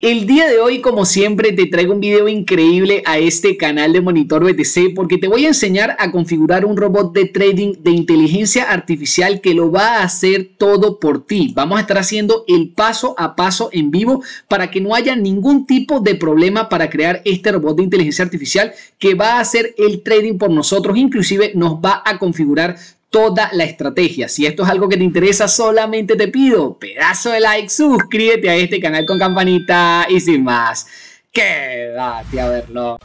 El día de hoy, como siempre, te traigo un video increíble a este canal de Monitor BTC porque te voy a enseñar a configurar un robot de trading de inteligencia artificial que lo va a hacer todo por ti. Vamos a estar haciendo el paso a paso en vivo para que no haya ningún tipo de problema para crear este robot de inteligencia artificial que va a hacer el trading por nosotros. Inclusive nos va a configurar toda la estrategia. Si esto es algo que te interesa, solamente te pido pedazo de like, suscríbete a este canal con campanita y sin más, quédate a verlo.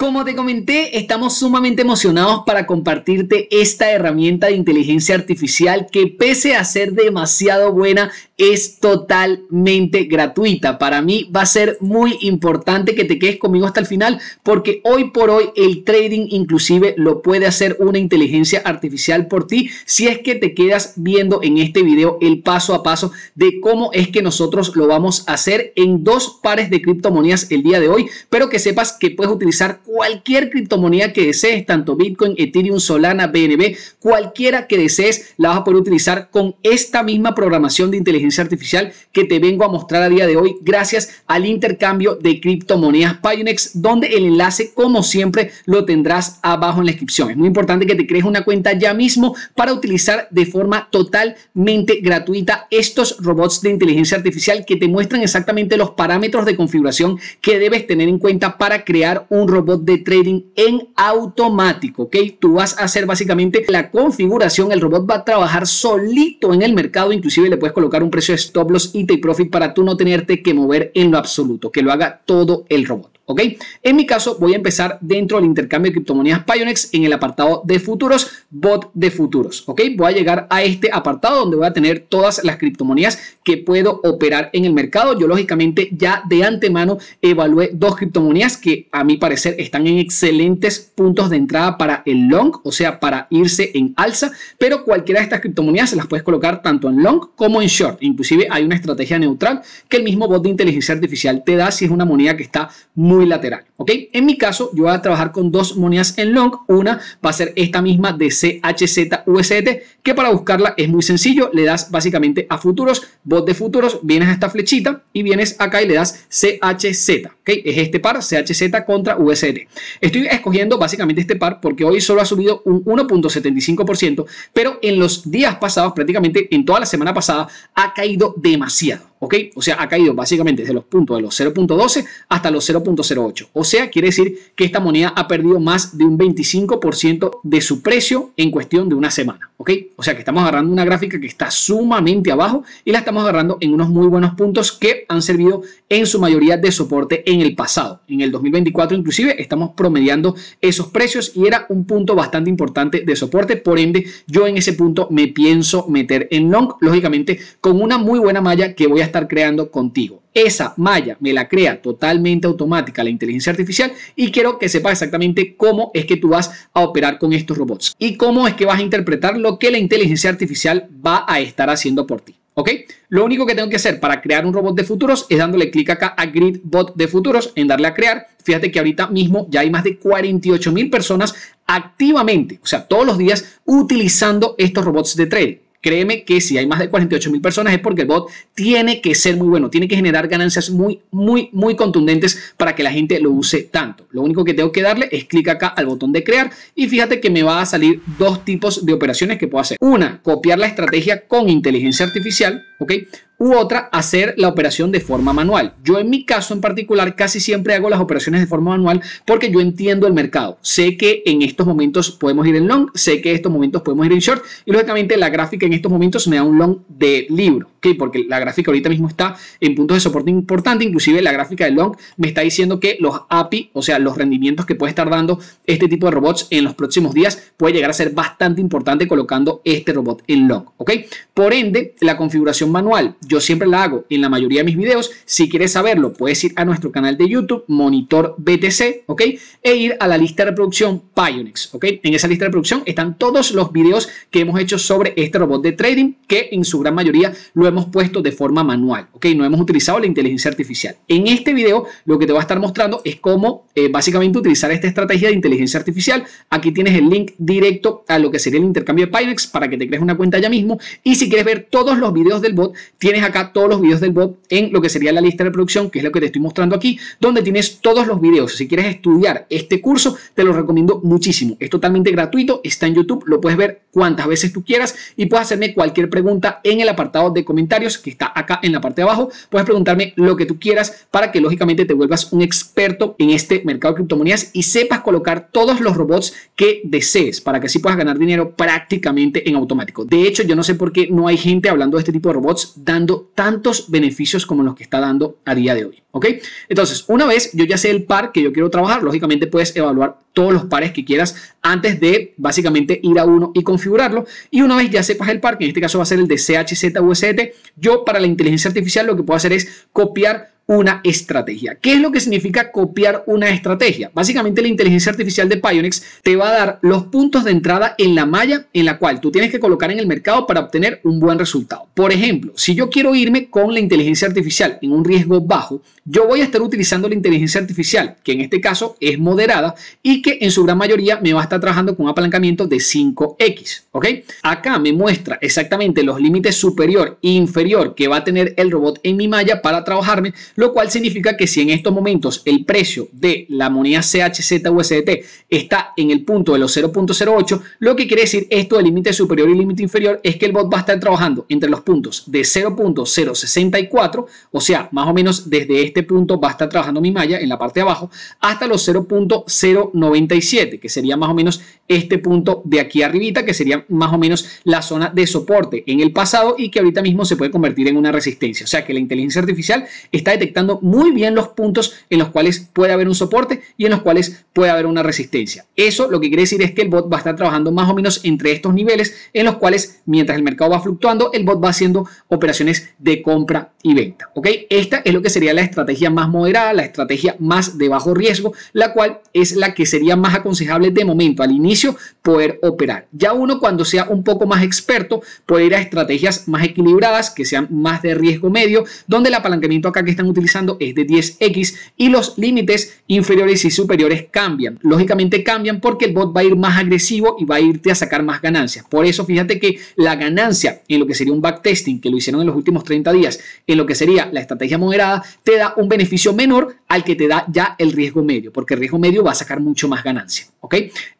Como te comenté, estamos sumamente emocionados para compartirte esta herramienta de inteligencia artificial que pese a ser demasiado buena, es totalmente gratuita. Para mí va a ser muy importante que te quedes conmigo hasta el final porque hoy por hoy el trading inclusive lo puede hacer una inteligencia artificial por ti si es que te quedas viendo en este video el paso a paso de cómo es que nosotros lo vamos a hacer en dos pares de criptomonedas el día de hoy, pero que sepas que puedes utilizar cualquier criptomoneda que desees, tanto Bitcoin, Ethereum, Solana, BNB, cualquiera que desees, la vas a poder utilizar con esta misma programación de inteligencia artificial que te vengo a mostrar a día de hoy gracias al intercambio de criptomonedas Pionex, donde el enlace, como siempre, lo tendrás abajo en la descripción. Es muy importante que te crees una cuenta ya mismo para utilizar de forma totalmente gratuita estos robots de inteligencia artificial que te muestran exactamente los parámetros de configuración que debes tener en cuenta para crear un robot de trading en automático, ¿ok? Tú vas a hacer básicamente la configuración, el robot va a trabajar solito en el mercado, inclusive le puedes colocar un precio de stop loss y take profit para tú no tenerte que mover en lo absoluto, que lo haga todo el robot. ¿ok? En mi caso voy a empezar dentro del intercambio de criptomonedas Pionex en el apartado de futuros, bot de futuros, ¿ok? Voy a llegar a este apartado donde voy a tener todas las criptomonedas que puedo operar en el mercado. Yo lógicamente ya de antemano evalué dos criptomonedas que a mi parecer están en excelentes puntos de entrada para el long, o sea, para irse en alza, pero cualquiera de estas criptomonedas se las puedes colocar tanto en long como en short. Inclusive hay una estrategia neutral que el mismo bot de inteligencia artificial te da si es una moneda que está muy lateral. ¿ok? En mi caso, yo voy a trabajar con dos monedas en long. Una va a ser esta misma de CHZ USDT, que para buscarla es muy sencillo. Le das básicamente a futuros, bot de futuros, vienes a esta flechita y vienes acá y le das CHZ. ¿ok? Es este par, CHZ contra USD. Estoy escogiendo básicamente este par porque hoy solo ha subido un 1.75%, pero en los días pasados, prácticamente en toda la semana pasada, ha caído demasiado. ¿Ok? O sea, ha caído básicamente desde los puntos de los 0.12 hasta los 0.08. O sea, quiere decir que esta moneda ha perdido más de un 25% de su precio en cuestión de una semana. ¿Ok? O sea, que estamos agarrando una gráfica que está sumamente abajo y la estamos agarrando en unos muy buenos puntos que han servido en su mayoría de soporte en el pasado. En el 2024 inclusive estamos promediando esos precios y era un punto bastante importante de soporte. Por ende, yo en ese punto me pienso meter en long, lógicamente con una muy buena malla que voy a estar creando contigo. Esa malla me la crea totalmente automática la inteligencia artificial y quiero que sepas exactamente cómo es que tú vas a operar con estos robots y cómo es que vas a interpretar lo que la inteligencia artificial va a estar haciendo por ti. ¿Ok? Lo único que tengo que hacer para crear un robot de futuros es dándole clic acá a Grid Bot de futuros, en darle a crear. Fíjate que ahorita mismo ya hay más de 48 mil personas activamente, o sea, todos los días utilizando estos robots de trading. Créeme que si hay más de 48 mil personas es porque el bot tiene que ser muy bueno, tiene que generar ganancias muy, muy, muy contundentes para que la gente lo use tanto. Lo único que tengo que darle es clic acá al botón de crear y fíjate que me va a salir dos tipos de operaciones que puedo hacer. Una, copiar la estrategia con inteligencia artificial ¿ok? U otra, hacer la operación de forma manual. Yo en mi caso en particular casi siempre hago las operaciones de forma manual porque yo entiendo el mercado. Sé que en estos momentos podemos ir en long, sé que en estos momentos podemos ir en short y lógicamente la gráfica en estos momentos me da un long de libro, ¿ok? Porque la gráfica ahorita mismo está en puntos de soporte importante, inclusive la gráfica de long me está diciendo que los API, o sea, los rendimientos que puede estar dando este tipo de robots en los próximos días puede llegar a ser bastante importante colocando este robot en long, ¿ok? Por ende, la configuración manual, yo siempre la hago en la mayoría de mis videos. Si quieres saberlo, puedes ir a nuestro canal de YouTube, Monitor BTC, ¿ok? E ir a la lista de reproducción Pionex, ¿ok? En esa lista de reproducción están todos los videos que hemos hecho sobre este robot de trading, que en su gran mayoría lo hemos puesto de forma manual, ¿ok? No hemos utilizado la inteligencia artificial. En este video lo que te va a estar mostrando es cómo eh, básicamente utilizar esta estrategia de inteligencia artificial. Aquí tienes el link directo a lo que sería el intercambio de Pionex para que te crees una cuenta ya mismo. Y si quieres ver todos los videos del tienes acá todos los videos del bot en lo que sería la lista de reproducción, que es lo que te estoy mostrando aquí, donde tienes todos los videos. Si quieres estudiar este curso, te lo recomiendo muchísimo. Es totalmente gratuito, está en YouTube, lo puedes ver cuantas veces tú quieras y puedes hacerme cualquier pregunta en el apartado de comentarios que está acá en la parte de abajo. Puedes preguntarme lo que tú quieras para que lógicamente te vuelvas un experto en este mercado de criptomonedas y sepas colocar todos los robots que desees para que así puedas ganar dinero prácticamente en automático. De hecho, yo no sé por qué no hay gente hablando de este tipo de robots dando tantos beneficios como los que está dando a día de hoy. ¿Ok? Entonces, una vez yo ya sé el par que yo quiero trabajar, lógicamente puedes evaluar todos los pares que quieras antes de básicamente ir a uno y configurarlo. Y una vez ya sepas el par, que en este caso va a ser el de CHZ yo para la inteligencia artificial lo que puedo hacer es copiar una estrategia. ¿Qué es lo que significa copiar una estrategia? Básicamente la inteligencia artificial de Pionex te va a dar los puntos de entrada en la malla en la cual tú tienes que colocar en el mercado para obtener un buen resultado. Por ejemplo, si yo quiero irme con la inteligencia artificial en un riesgo bajo, yo voy a estar utilizando la inteligencia artificial, que en este caso es moderada y que en su gran mayoría me va a estar trabajando con un apalancamiento de 5X. ¿ok? Acá me muestra exactamente los límites superior e inferior que va a tener el robot en mi malla para trabajarme lo cual significa que si en estos momentos el precio de la moneda CHZ USDT está en el punto de los 0.08, lo que quiere decir esto del límite superior y límite inferior es que el bot va a estar trabajando entre los puntos de 0.064, o sea, más o menos desde este punto va a estar trabajando mi malla en la parte de abajo, hasta los 0.097, que sería más o menos este punto de aquí arribita, que sería más o menos la zona de soporte en el pasado y que ahorita mismo se puede convertir en una resistencia. O sea que la inteligencia artificial está detectando muy bien los puntos en los cuales puede haber un soporte y en los cuales puede haber una resistencia. Eso lo que quiere decir es que el bot va a estar trabajando más o menos entre estos niveles en los cuales mientras el mercado va fluctuando, el bot va haciendo operaciones de compra y venta. ¿ok? Esta es lo que sería la estrategia más moderada, la estrategia más de bajo riesgo, la cual es la que sería más aconsejable de momento al inicio poder operar. Ya uno cuando sea un poco más experto puede ir a estrategias más equilibradas que sean más de riesgo medio, donde el apalancamiento acá que están utilizando es de 10x y los límites inferiores y superiores cambian. Lógicamente cambian porque el bot va a ir más agresivo y va a irte a sacar más ganancias. Por eso fíjate que la ganancia en lo que sería un backtesting, que lo hicieron en los últimos 30 días, en lo que sería la estrategia moderada, te da un beneficio menor al que te da ya el riesgo medio, porque el riesgo medio va a sacar mucho más ganancia. ¿ok?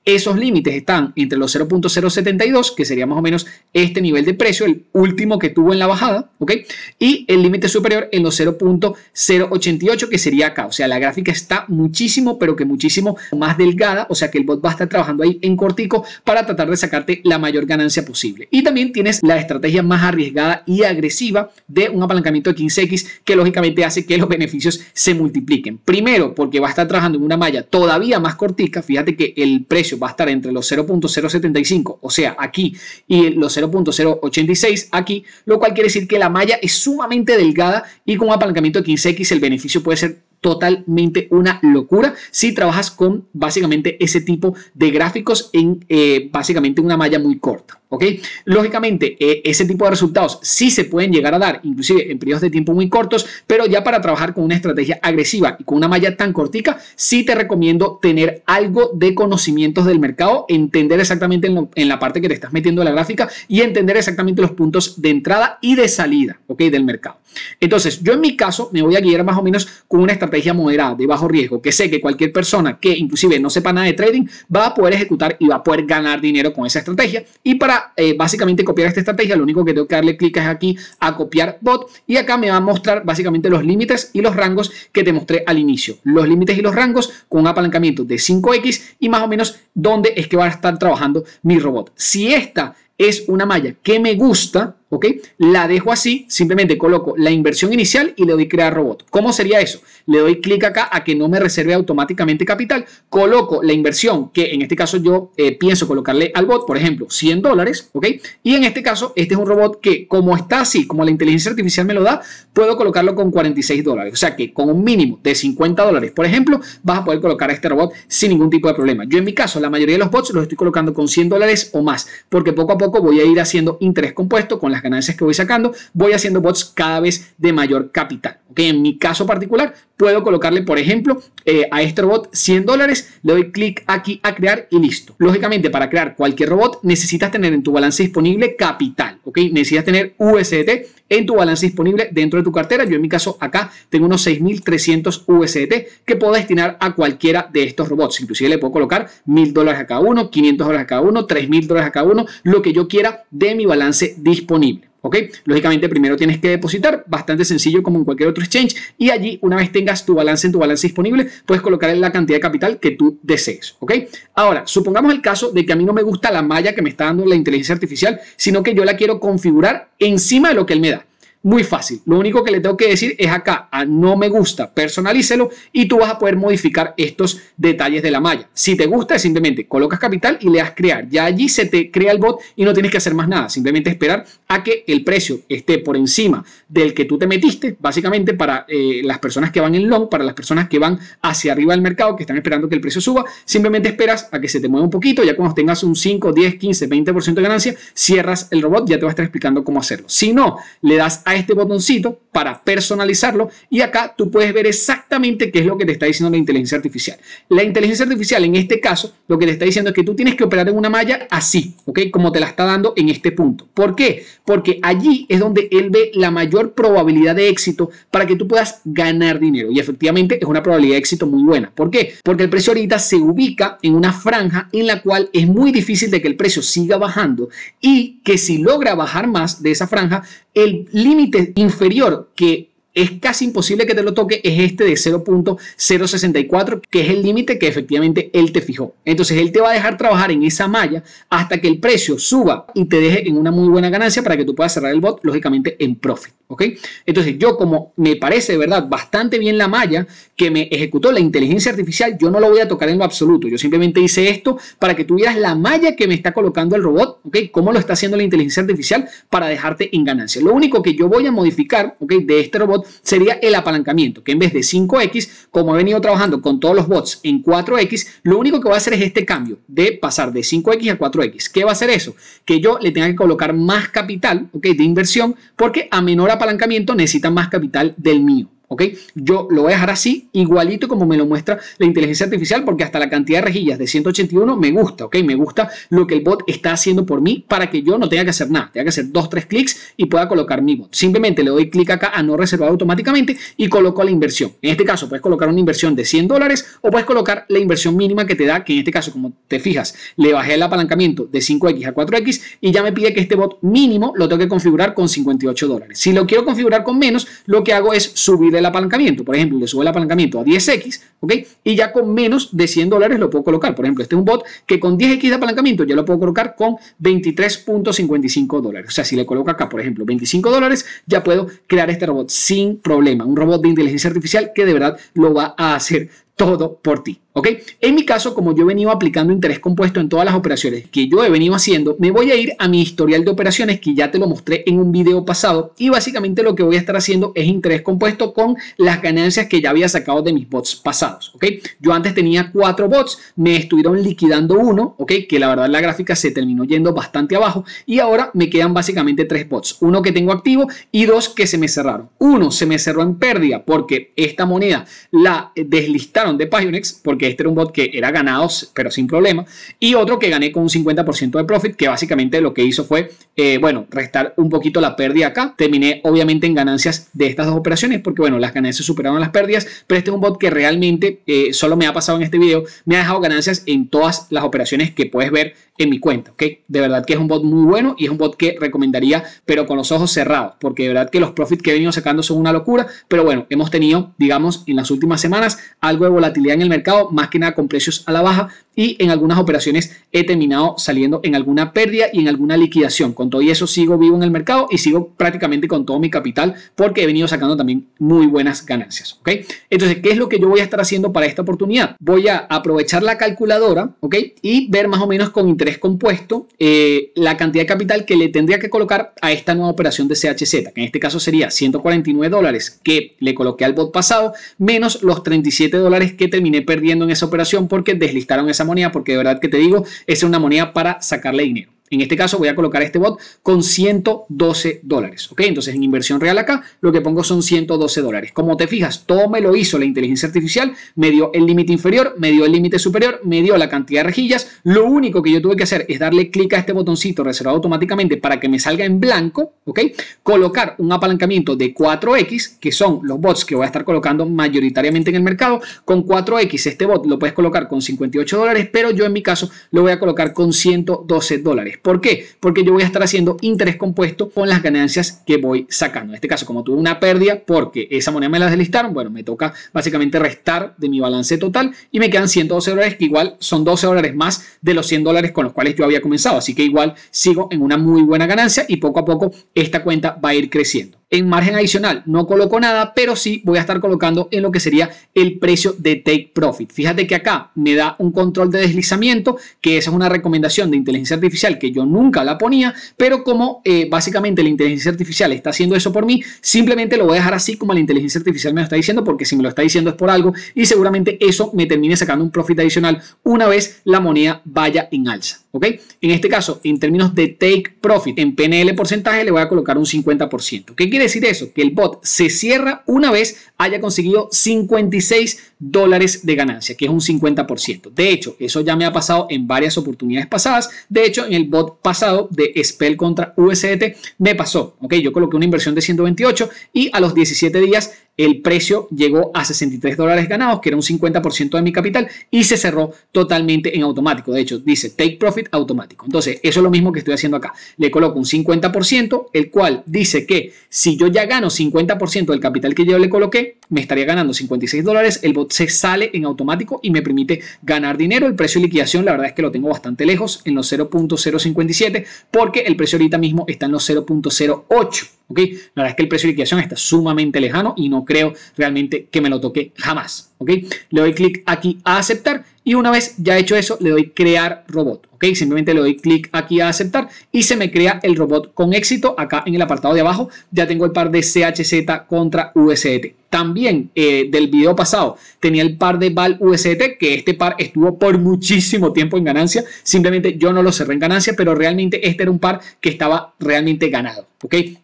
Esos límites están entre los 0.072, que sería más o menos este nivel de precio, el último que tuvo en la bajada, ¿ok? y el límite superior en los 0.088, que sería acá. O sea, la gráfica está muchísimo, pero que muchísimo más delgada, o sea que el bot va a estar trabajando ahí en cortico para tratar de sacarte la mayor ganancia posible. Y también tienes la estrategia más arriesgada y agresiva de un apalancamiento de 15X, que lógicamente hace que los beneficios se multipliquen. Primero, porque va a estar trabajando en una malla todavía más cortica. Fíjate que el precio va a estar entre los 0.075, o sea, aquí, y los 0.086 aquí, lo cual quiere decir que la malla es sumamente delgada y con un apalancamiento de 15X el beneficio puede ser totalmente una locura si trabajas con básicamente ese tipo de gráficos en eh, básicamente una malla muy corta. ¿ok? Lógicamente, e, ese tipo de resultados sí se pueden llegar a dar, inclusive en periodos de tiempo muy cortos, pero ya para trabajar con una estrategia agresiva y con una malla tan cortica, sí te recomiendo tener algo de conocimientos del mercado, entender exactamente en, la parte que te estás metiendo la gráfica y entender exactamente los puntos de entrada y de salida, ¿ok? Del mercado. Entonces, yo en mi caso me voy a guiar más o menos con una estrategia moderada, de bajo riesgo, que sé que cualquier persona que inclusive no sepa nada de trading va a poder ejecutar y va a poder ganar dinero con esa estrategia. Y para eh, básicamente copiar esta estrategia, lo único que tengo que darle clic es aquí a copiar bot y acá me va a mostrar básicamente los límites y los rangos que te mostré al inicio. Los límites y los rangos con un apalancamiento de 5X y más o menos dónde es que va a estar trabajando mi robot. Si esta es una malla que me gusta, ¿ok? La dejo así, simplemente coloco la inversión inicial y le doy crear robot. ¿Cómo sería eso? Le doy clic acá a que no me reserve automáticamente capital, coloco la inversión que en este caso yo eh, pienso colocarle al bot, por ejemplo, 100 dólares, ¿ok? Y en este caso, este es un robot que como está así, como la inteligencia artificial me lo da, puedo colocarlo con 46 dólares. O sea que con un mínimo de 50 dólares, por ejemplo, vas a poder colocar a este robot sin ningún tipo de problema. Yo en mi caso, la mayoría de los bots los estoy colocando con 100 dólares o más, porque poco a poco voy a ir haciendo interés compuesto con las ganancias que voy sacando, voy haciendo bots cada vez de mayor capital en mi caso particular, puedo colocarle, por ejemplo, eh, a este robot 100 dólares, le doy clic aquí a crear y listo. Lógicamente, para crear cualquier robot necesitas tener en tu balance disponible capital, Necesitas tener USDT en tu balance disponible dentro de tu cartera. Yo en mi caso acá tengo unos 6.300 USDT que puedo destinar a cualquiera de estos robots. Inclusive le puedo colocar 1.000 dólares a cada uno, 500 dólares a cada uno, 3.000 dólares a cada uno, lo que yo quiera de mi balance disponible. ¿Ok? Lógicamente primero tienes que depositar, bastante sencillo como en cualquier otro exchange, y allí una vez tengas tu balance en tu balance disponible, puedes colocar la cantidad de capital que tú desees, ¿ok? Ahora, supongamos el caso de que a mí no me gusta la malla que me está dando la inteligencia artificial, sino que yo la quiero configurar encima de lo que él me da. Muy fácil. Lo único que le tengo que decir es acá, a no me gusta, personalícelo y tú vas a poder modificar estos detalles de la malla. Si te gusta, simplemente colocas capital y le das crear. Ya allí se te crea el bot y no tienes que hacer más nada. Simplemente esperar a que el precio esté por encima del que tú te metiste, básicamente para eh, las personas que van en long, para las personas que van hacia arriba del mercado, que están esperando que el precio suba. Simplemente esperas a que se te mueva un poquito. Ya cuando tengas un 5, 10, 15, 20% de ganancia, cierras el robot. Ya te va a estar explicando cómo hacerlo. Si no, le das este botoncito para personalizarlo y acá tú puedes ver exactamente qué es lo que te está diciendo la inteligencia artificial. La inteligencia artificial en este caso lo que te está diciendo es que tú tienes que operar en una malla así, ¿ok? Como te la está dando en este punto. ¿Por qué? Porque allí es donde él ve la mayor probabilidad de éxito para que tú puedas ganar dinero y efectivamente es una probabilidad de éxito muy buena. ¿Por qué? Porque el precio ahorita se ubica en una franja en la cual es muy difícil de que el precio siga bajando y que si logra bajar más de esa franja, el límite inferior que es casi imposible que te lo toque es este de 0.064, que es el límite que efectivamente él te fijó. Entonces él te va a dejar trabajar en esa malla hasta que el precio suba y te deje en una muy buena ganancia para que tú puedas cerrar el bot, lógicamente en profit. ¿ok? Entonces yo como me parece de verdad bastante bien la malla que me ejecutó la inteligencia artificial, yo no lo voy a tocar en lo absoluto. Yo simplemente hice esto para que tuvieras la malla que me está colocando el robot, ¿ok? Cómo lo está haciendo la inteligencia artificial para dejarte en ganancia. Lo único que yo voy a modificar, ¿ok? De este robot sería el apalancamiento, que en vez de 5X, como he venido trabajando con todos los bots en 4X, lo único que va a hacer es este cambio de pasar de 5X a 4X. ¿Qué va a hacer eso? Que yo le tenga que colocar más capital de inversión porque a menor apalancamiento necesita más capital del mío. ¿ok? Yo lo voy a dejar así, igualito como me lo muestra la inteligencia artificial, porque hasta la cantidad de rejillas de 181 me gusta, ¿ok? Me gusta lo que el bot está haciendo por mí para que yo no tenga que hacer nada, tenga que hacer dos, tres clics y pueda colocar mi bot. Simplemente le doy clic acá a no reservar automáticamente y coloco la inversión. En este caso puedes colocar una inversión de 100 dólares o puedes colocar la inversión mínima que te da, que en este caso, como te fijas, le bajé el apalancamiento de 5X a 4X y ya me pide que este bot mínimo lo tengo que configurar con 58 dólares. Si lo quiero configurar con menos, lo que hago es subir el apalancamiento, por ejemplo, le subo el apalancamiento a 10x, ¿ok? Y ya con menos de 100 dólares lo puedo colocar. Por ejemplo, este es un bot que con 10x de apalancamiento ya lo puedo colocar con 23.55 dólares. O sea, si le coloco acá, por ejemplo, 25 dólares, ya puedo crear este robot sin problema. Un robot de inteligencia artificial que de verdad lo va a hacer todo por ti. ¿Ok? En mi caso, como yo he venido aplicando interés compuesto en todas las operaciones que yo he venido haciendo, me voy a ir a mi historial de operaciones que ya te lo mostré en un video pasado y básicamente lo que voy a estar haciendo es interés compuesto con las ganancias que ya había sacado de mis bots pasados. ¿Ok? Yo antes tenía cuatro bots, me estuvieron liquidando uno, ¿ok? Que la verdad la gráfica se terminó yendo bastante abajo y ahora me quedan básicamente tres bots. Uno que tengo activo y dos que se me cerraron. Uno se me cerró en pérdida porque esta moneda la eh, deslistaron de Pionex, porque este era un bot que era ganado, pero sin problema, y otro que gané con un 50% de profit, que básicamente lo que hizo fue, eh, bueno, restar un poquito la pérdida acá. Terminé obviamente en ganancias de estas dos operaciones, porque bueno, las ganancias superaron las pérdidas, pero este es un bot que realmente eh, solo me ha pasado en este video, me ha dejado ganancias en todas las operaciones que puedes ver en mi cuenta, ¿ok? De verdad que es un bot muy bueno y es un bot que recomendaría, pero con los ojos cerrados, porque de verdad que los profits que he venido sacando son una locura, pero bueno, hemos tenido, digamos, en las últimas semanas algo de volatilidad en el mercado, más que nada con precios a la baja y en algunas operaciones he terminado saliendo en alguna pérdida y en alguna liquidación. Con todo y eso sigo vivo en el mercado y sigo prácticamente con todo mi capital porque he venido sacando también muy buenas ganancias, ¿ok? Entonces, ¿qué es lo que yo voy a estar haciendo para esta oportunidad? Voy a aprovechar la calculadora, ¿ok? Y ver más o menos con interés compuesto eh, la cantidad de capital que le tendría que colocar a esta nueva operación de CHZ, que en este caso sería 149 dólares que le coloqué al bot pasado, menos los 37 dólares que terminé perdiendo en esa operación porque deslistaron esa moneda, porque de verdad que te digo, es una moneda para sacarle dinero. En este caso voy a colocar este bot con 112 dólares. ¿ok? Entonces en inversión real acá lo que pongo son 112 dólares. Como te fijas, todo me lo hizo la inteligencia artificial. Me dio el límite inferior, me dio el límite superior, me dio la cantidad de rejillas. Lo único que yo tuve que hacer es darle clic a este botoncito reservado automáticamente para que me salga en blanco. ¿ok? Colocar un apalancamiento de 4X, que son los bots que voy a estar colocando mayoritariamente en el mercado. Con 4X este bot lo puedes colocar con 58 dólares, pero yo en mi caso lo voy a colocar con 112 dólares. ¿Por qué? Porque yo voy a estar haciendo interés compuesto con las ganancias que voy sacando. En este caso, como tuve una pérdida porque esa moneda me la deslistaron, bueno, me toca básicamente restar de mi balance total y me quedan 112 dólares, que igual son 12 dólares más de los 100 dólares con los cuales yo había comenzado. Así que igual sigo en una muy buena ganancia y poco a poco esta cuenta va a ir creciendo en margen adicional no coloco nada, pero sí voy a estar colocando en lo que sería el precio de take profit. Fíjate que acá me da un control de deslizamiento, que esa es una recomendación de inteligencia artificial que yo nunca la ponía, pero como eh, básicamente la inteligencia artificial está haciendo eso por mí, simplemente lo voy a dejar así como la inteligencia artificial me lo está diciendo, porque si me lo está diciendo es por algo y seguramente eso me termine sacando un profit adicional una vez la moneda vaya en alza. ¿ok? En este caso, en términos de take profit, en PNL porcentaje le voy a colocar un 50%. ¿Qué quiere decir eso? Que el bot se cierra una vez haya conseguido 56 dólares de ganancia, que es un 50%. De hecho, eso ya me ha pasado en varias oportunidades pasadas. De hecho, en el bot pasado de Spell contra USDT me pasó. Ok, yo coloqué una inversión de 128 y a los 17 días el precio llegó a 63 dólares ganados, que era un 50% de mi capital, y se cerró totalmente en automático. De hecho, dice take profit automático. Entonces, eso es lo mismo que estoy haciendo acá. Le coloco un 50%, el cual dice que si yo ya gano 50% del capital que yo le coloqué, me estaría ganando 56 dólares. El bot se sale en automático y me permite ganar dinero. El precio de liquidación, la verdad es que lo tengo bastante lejos, en los 0.057, porque el precio ahorita mismo está en los 0.08. ¿ok? La verdad es que el precio de liquidación está sumamente lejano y no creo realmente que me lo toque jamás. ¿ok? Le doy clic aquí a aceptar y una vez ya hecho eso le doy crear robot, ¿ok? Simplemente le doy clic aquí a aceptar y se me crea el robot con éxito. Acá en el apartado de abajo ya tengo el par de CHZ contra USDT. También eh, del video pasado tenía el par de VAL USDT, que este par estuvo por muchísimo tiempo en ganancia. Simplemente yo no lo cerré en ganancia, pero realmente este era un par que estaba realmente ganado.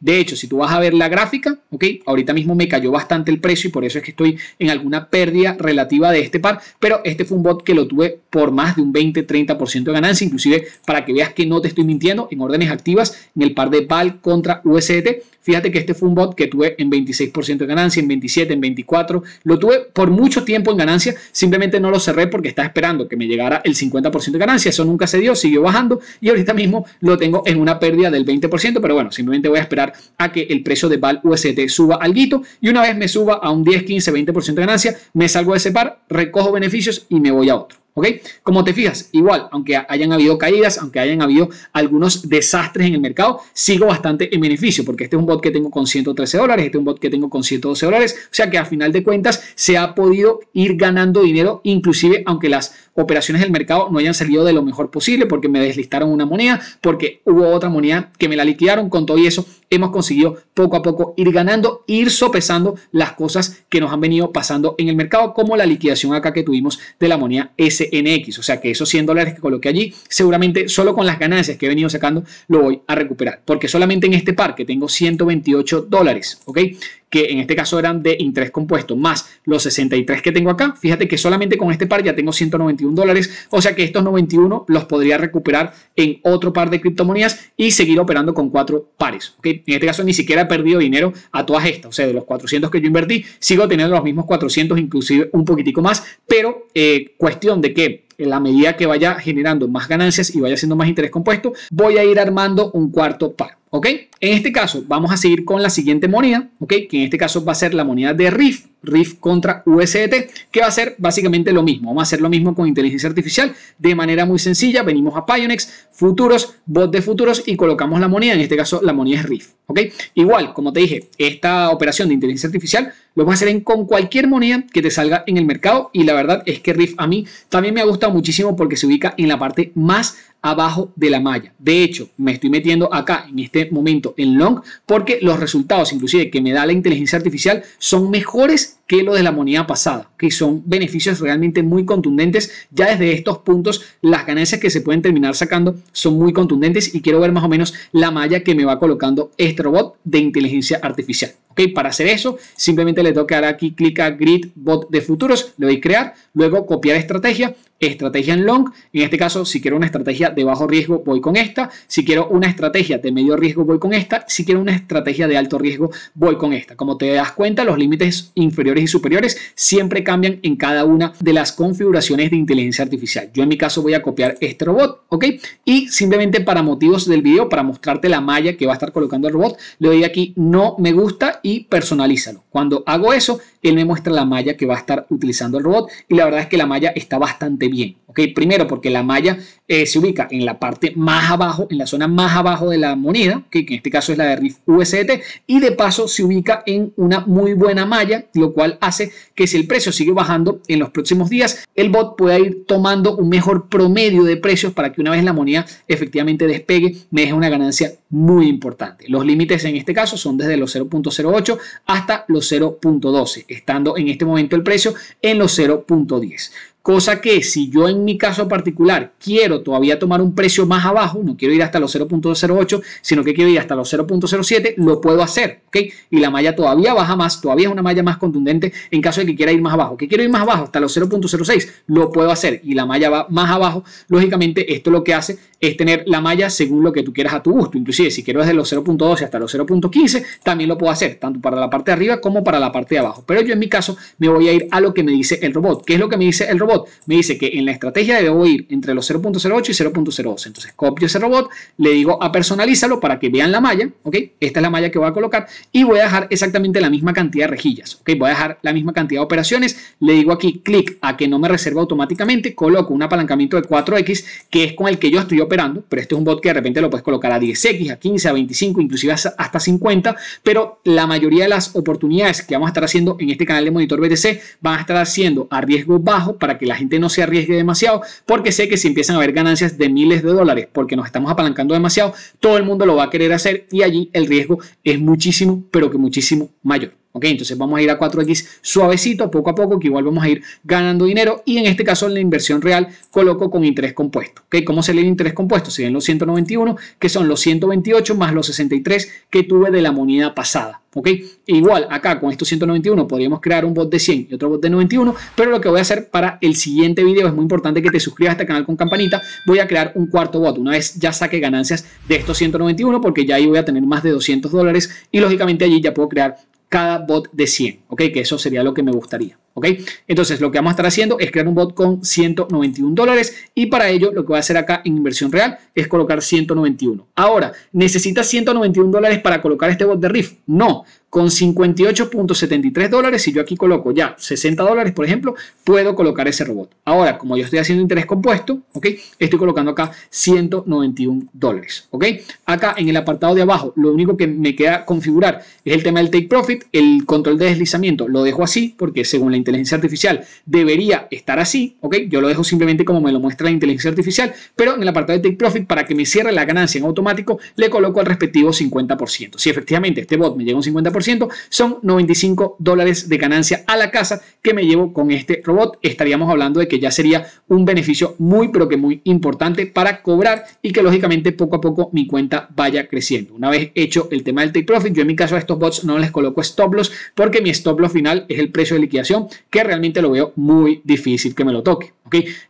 De hecho, si tú vas a ver la gráfica, ¿ok? Ahorita mismo me cayó bastante el precio y por eso es que estoy en alguna pérdida relativa de este par, pero este fue un bot que lo tuve por más de un 20-30% de ganancia, inclusive para que veas que no te estoy mintiendo, en órdenes activas, en el par de BAL contra USDT, fíjate que este fue un bot que tuve en 26% de ganancia, en 27, en 24, lo tuve por mucho tiempo en ganancia, simplemente no lo cerré porque estaba esperando que me llegara el 50% de ganancia, eso nunca se dio, siguió bajando y ahorita mismo lo tengo en una pérdida del 20%, pero bueno, simplemente voy a esperar a que el precio de BAL USDT suba al guito, y una vez me suba a un 10, 15, 20% de ganancia, me salgo de ese par, recojo beneficios y me voy a otro. ¿Ok? Como te fijas, igual, aunque hayan habido caídas, aunque hayan habido algunos desastres en el mercado, sigo bastante en beneficio, porque este es un bot que tengo con 113 dólares, este es un bot que tengo con 112 dólares, o sea que a final de cuentas se ha podido ir ganando dinero, inclusive aunque las operaciones del mercado no hayan salido de lo mejor posible, porque me deslistaron una moneda, porque hubo otra moneda que me la liquidaron. Con todo y eso, hemos conseguido poco a poco ir ganando, ir sopesando las cosas que nos han venido pasando en el mercado, como la liquidación acá que tuvimos de la moneda SNX. O sea que esos 100 dólares que coloqué allí, seguramente solo con las ganancias que he venido sacando, lo voy a recuperar, porque solamente en este par que tengo 128 dólares, ¿ok? que en este caso eran de interés compuesto, más los 63 que tengo acá, fíjate que solamente con este par ya tengo 191 dólares, o sea que estos 91 los podría recuperar en otro par de criptomonedas y seguir operando con cuatro pares. ¿okay? En este caso ni siquiera he perdido dinero a todas estas, o sea, de los 400 que yo invertí, sigo teniendo los mismos 400, inclusive un poquitico más, pero eh, cuestión de que en la medida que vaya generando más ganancias y vaya siendo más interés compuesto, voy a ir armando un cuarto par. ¿ok? En este caso vamos a seguir con la siguiente moneda, ¿ok? Que en este caso va a ser la moneda de RIF, RIF contra USDT, que va a ser básicamente lo mismo. Vamos a hacer lo mismo con inteligencia artificial de manera muy sencilla. Venimos a Pionex, futuros, bot de futuros y colocamos la moneda. En este caso la moneda es RIF, ¿ok? Igual, como te dije, esta operación de inteligencia artificial lo vas a hacer con cualquier moneda que te salga en el mercado y la verdad es que RIF a mí también me ha gustado muchísimo porque se ubica en la parte más abajo de la malla. De hecho, me estoy metiendo acá en este momento en long porque los resultados inclusive que me da la inteligencia artificial son mejores que lo de la moneda pasada, que son beneficios realmente muy contundentes. Ya desde estos puntos, las ganancias que se pueden terminar sacando son muy contundentes y quiero ver más o menos la malla que me va colocando este robot de inteligencia artificial. ¿Ok? Para hacer eso, simplemente le toca dar aquí clic a Grid Bot de Futuros, le doy crear, luego copiar estrategia, estrategia en long. En este caso, si quiero una estrategia de bajo riesgo, voy con esta. Si quiero una estrategia de medio riesgo, voy con esta. Si quiero una estrategia de alto riesgo, voy con esta. Como te das cuenta, los límites inferiores y superiores siempre cambian en cada una de las configuraciones de inteligencia artificial. Yo en mi caso voy a copiar este robot, ¿ok? Y simplemente para motivos del video, para mostrarte la malla que va a estar colocando el robot, le doy aquí no me gusta y personalízalo. Cuando hago eso, él me muestra la malla que va a estar utilizando el robot y la verdad es que la malla está bastante bien, ¿ok? Primero porque la malla eh, se ubica en la parte más abajo, en la zona más abajo de la moneda, que en este caso es la de RIF USDT y de paso se ubica en una muy buena malla, lo cual hace que si el precio sigue bajando en los próximos días, el bot pueda ir tomando un mejor promedio de precios para que una vez la moneda efectivamente despegue, me deje una ganancia muy importante. Los límites en este caso son desde los 0.08 hasta los 0.12, estando en este momento el precio en los 0.10. Cosa que si yo en mi caso particular quiero todavía tomar un precio más abajo, no quiero ir hasta los 0.08, sino que quiero ir hasta los 0.07, lo puedo hacer, Y la malla todavía baja más, todavía es una malla más contundente en caso de que quiera ir más abajo. ¿Que quiero ir más abajo? Hasta los 0.06, lo puedo hacer y la malla va más abajo. Lógicamente esto lo que hace es tener la malla según lo que tú quieras a tu gusto. Inclusive si quiero desde los 0.12 hasta los 0.15, también lo puedo hacer, tanto para la parte de arriba como para la parte de abajo. Pero yo en mi caso me voy a ir a lo que me dice el robot. ¿Qué es lo que me dice el robot? Me dice que en la estrategia debo ir entre los 0.08 y 0.02. Entonces copio ese robot, le digo a personalízalo para que vean la malla, ¿ok? Esta es la malla que voy a colocar y voy a dejar exactamente la misma cantidad de rejillas, ¿ok? Voy a dejar la misma cantidad de operaciones, le digo aquí clic a que no me reserva automáticamente, coloco un apalancamiento de 4X que es con el que yo estoy operando pero este es un bot que de repente lo puedes colocar a 10x, a 15, a 25, inclusive hasta 50, pero la mayoría de las oportunidades que vamos a estar haciendo en este canal de Monitor BTC van a estar haciendo a riesgo bajo para que la gente no se arriesgue demasiado, porque sé que si empiezan a haber ganancias de miles de dólares, porque nos estamos apalancando demasiado, todo el mundo lo va a querer hacer y allí el riesgo es muchísimo, pero que muchísimo mayor. Entonces vamos a ir a 4X suavecito, poco a poco, que igual vamos a ir ganando dinero. Y en este caso, en la inversión real, coloco con interés compuesto. ¿Cómo se lee el interés compuesto? Se ven los 191, que son los 128 más los 63 que tuve de la moneda pasada. ¿Ok? Igual, acá con estos 191 podríamos crear un bot de 100 y otro bot de 91, pero lo que voy a hacer para el siguiente video es muy importante que te suscribas a este canal con campanita. Voy a crear un cuarto bot una vez ya saque ganancias de estos 191 porque ya ahí voy a tener más de 200 dólares y lógicamente allí ya puedo crear cada bot de 100, ¿ok? Que eso sería lo que me gustaría. Entonces lo que vamos a estar haciendo es crear un bot con 191 dólares y para ello lo que voy a hacer acá en inversión real es colocar 191. Ahora, ¿necesitas 191 dólares para colocar este bot de RIF? No, con 58.73 dólares, si yo aquí coloco ya 60 dólares, por ejemplo, puedo colocar ese robot. Ahora, como yo estoy haciendo interés compuesto, Estoy colocando acá 191 dólares, Acá en el apartado de abajo, lo único que me queda configurar es el tema del take profit, el control de deslizamiento lo dejo así porque según la inteligencia artificial. Debería estar así, ¿ok? Yo lo dejo simplemente como me lo muestra la inteligencia artificial, pero en el apartado de Take Profit, para que me cierre la ganancia en automático, le coloco al respectivo 50%. Si efectivamente este bot me llega un 50%, son 95 dólares de ganancia a la casa que me llevo con este robot. Estaríamos hablando de que ya sería un beneficio muy, pero que muy importante para cobrar y que lógicamente poco a poco mi cuenta vaya creciendo. Una vez hecho el tema del take profit, yo en mi caso a estos bots no les coloco stop loss porque mi stop loss final es el precio de liquidación que realmente lo veo muy difícil que me lo toque.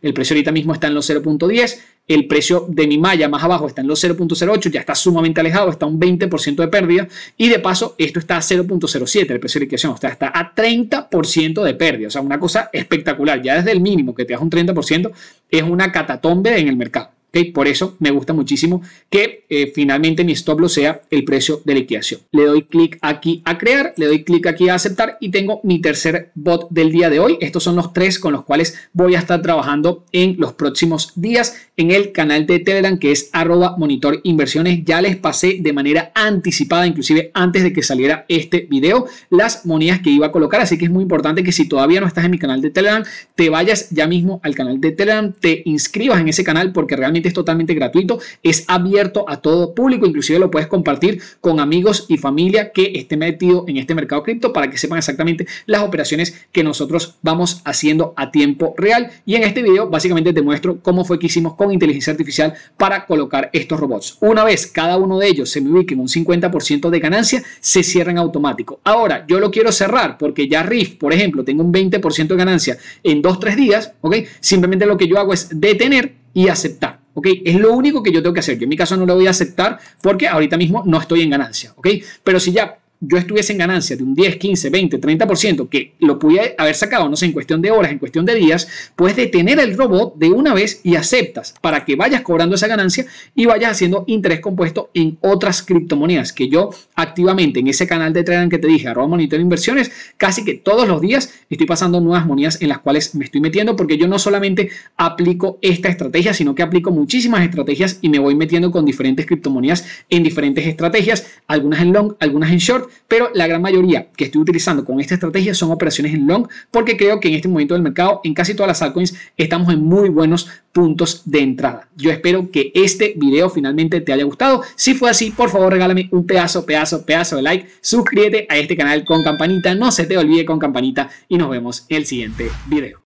El precio ahorita mismo está en los 0.10, el precio de mi malla más abajo está en los 0.08, ya está sumamente alejado, está un 20% de pérdida y de paso esto está a 0.07, el precio de liquidación, o sea, está a 30% de pérdida, o sea, una cosa espectacular, ya desde el mínimo que te das un 30% es una catatombe en el mercado. Por eso me gusta muchísimo que eh, finalmente mi stop lo sea el precio de liquidación. Le doy clic aquí a crear, le doy clic aquí a aceptar y tengo mi tercer bot del día de hoy. Estos son los tres con los cuales voy a estar trabajando en los próximos días en el canal de Telegram que es arroba monitor inversiones. Ya les pasé de manera anticipada, inclusive antes de que saliera este video, las monedas que iba a colocar. Así que es muy importante que si todavía no estás en mi canal de Telegram, te vayas ya mismo al canal de Telegram, te inscribas en ese canal porque realmente es totalmente gratuito, es abierto a todo público, inclusive lo puedes compartir con amigos y familia que esté metido en este mercado cripto para que sepan exactamente las operaciones que nosotros vamos haciendo a tiempo real. Y en este video básicamente te muestro cómo fue que hicimos con inteligencia artificial para colocar estos robots. Una vez cada uno de ellos se me ubique en un 50% de ganancia, se cierran en automático. Ahora, yo lo quiero cerrar porque ya RIF, por ejemplo, tengo un 20% de ganancia en 2-3 días, ¿ok? Simplemente lo que yo hago es detener y aceptar. ¿ok? Es lo único que yo tengo que hacer. Yo en mi caso no lo voy a aceptar porque ahorita mismo no estoy en ganancia, ¿ok? Pero si ya yo estuviese en ganancia de un 10, 15, 20, 30%, que lo pude haber sacado, no sé, en cuestión de horas, en cuestión de días, puedes detener el robot de una vez y aceptas para que vayas cobrando esa ganancia y vayas haciendo interés compuesto en otras criptomonedas que yo activamente en ese canal de trading que te dije, arroba monitor inversiones, casi que todos los días estoy pasando nuevas monedas en las cuales me estoy metiendo porque yo no solamente aplico esta estrategia, sino que aplico muchísimas estrategias y me voy metiendo con diferentes criptomonedas en diferentes estrategias, algunas en long, algunas en short pero la gran mayoría que estoy utilizando con esta estrategia son operaciones en long, porque creo que en este momento del mercado, en casi todas las altcoins, estamos en muy buenos puntos de entrada. Yo espero que este video finalmente te haya gustado. Si fue así, por favor regálame un pedazo, pedazo, pedazo de like. Suscríbete a este canal con campanita. No se te olvide con campanita y nos vemos en el siguiente video.